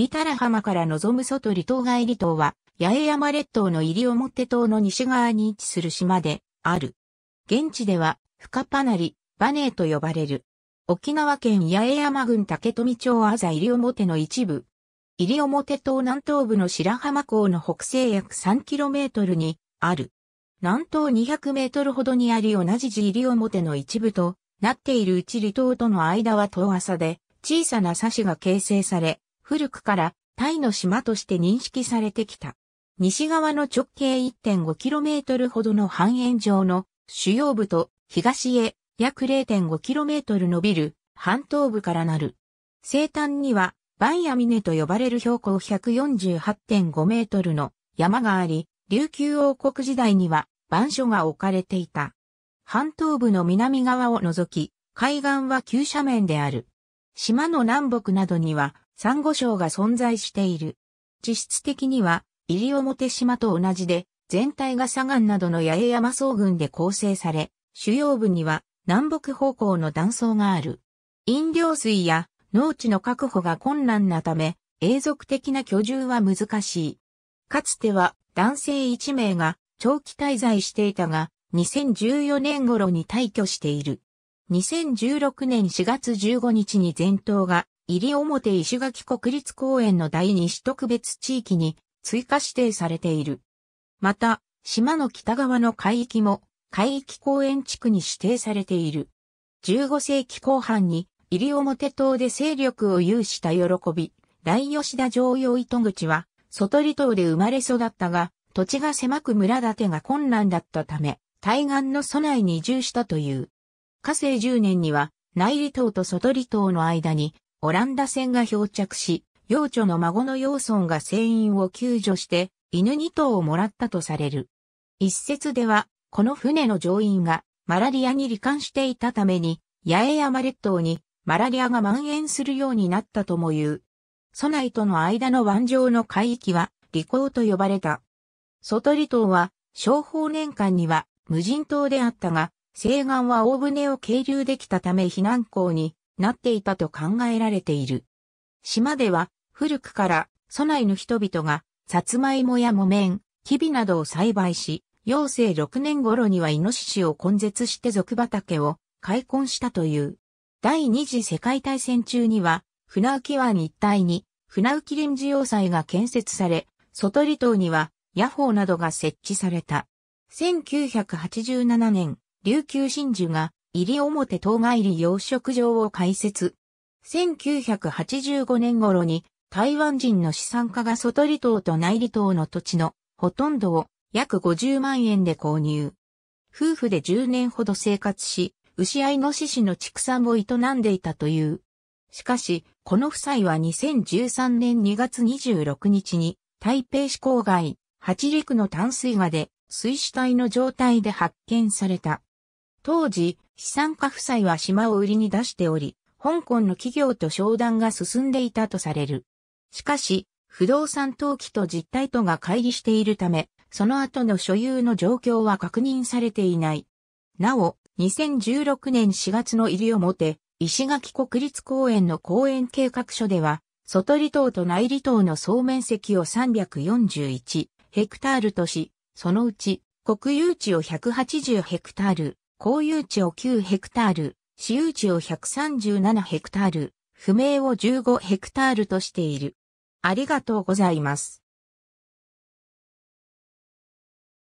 ビタラ浜から望む外離島外離島は、八重山列島の入表島の西側に位置する島である。現地では、深パなり、バネーと呼ばれる。沖縄県八重山郡竹富町あざ入表の一部。入表島南東部の白浜港の北西約 3km にある。南東 200m ほどにあり同じ地入表の一部となっているうち離島との間は遠浅で小さな差しが形成され、古くからタイの島として認識されてきた。西側の直径 1.5km ほどの半円状の主要部と東へ約 0.5km 伸びる半東部からなる。西端にはバンヤミネと呼ばれる標高148.5メートルの山があり、琉球王国時代には板所が置かれていた。半東部の南側を除き、海岸は急斜面である。島の南北などには珊瑚礁が存在している。地質的には、西表島と同じで、全体が砂岩などの八重山草群で構成され、主要部には南北方向の断層がある。飲料水や農地の確保が困難なため、永続的な居住は難しい。かつては男性1名が長期滞在していたが、2014年頃に退去している。2016年4月15日に全島が入表石垣国立公園の第二市特別地域に追加指定されている。また、島の北側の海域も海域公園地区に指定されている。15世紀後半に入表島で勢力を有した喜び、大吉田城陽糸口は、外離島で生まれ育ったが、土地が狭く村建てが困難だったため、対岸の都内に移住したという。火星10年には、内離島と外離島の間にオランダ船が漂着し、幼女の孫の幼村が船員を救助して、犬2頭をもらったとされる。一説では、この船の乗員がマラリアに罹患していたために、八重山列島にマラリアが蔓延するようになったとも言う。ソナイとの間の湾上の海域は、離口と呼ばれた。外離島は、商法年間には無人島であったが、西岸は大船を係留できたため避難港になっていたと考えられている。島では古くから祖内の人々がさつまいもや木綿、キビなどを栽培し、陽生6年頃にはイノシシを根絶して俗畑を開墾したという。第二次世界大戦中には、船浮湾一帯に船浮臨時要塞が建設され、外離島には野宝などが設置された。1987年、琉球真珠が入表当帰り養殖場を開設。1985年頃に台湾人の資産家が外離島と内離島の土地のほとんどを約50万円で購入。夫婦で10年ほど生活し、牛合いの獅子の畜産を営んでいたという。しかし、この夫妻は2013年2月26日に台北市郊外、八陸の淡水河で水死体の状態で発見された。当時、資産家夫妻は島を売りに出しており、香港の企業と商談が進んでいたとされる。しかし、不動産登記と実態とが乖離しているため、その後の所有の状況は確認されていない。なお、2016年4月の入り表、石垣国立公園の公園計画書では、外離島と内離島の総面積を341ヘクタールとし、そのうち国有地を180ヘクタール、公有地を9ヘクタール、私有地を137ヘクタール、不明を15ヘクタールとしている。ありがとうございます。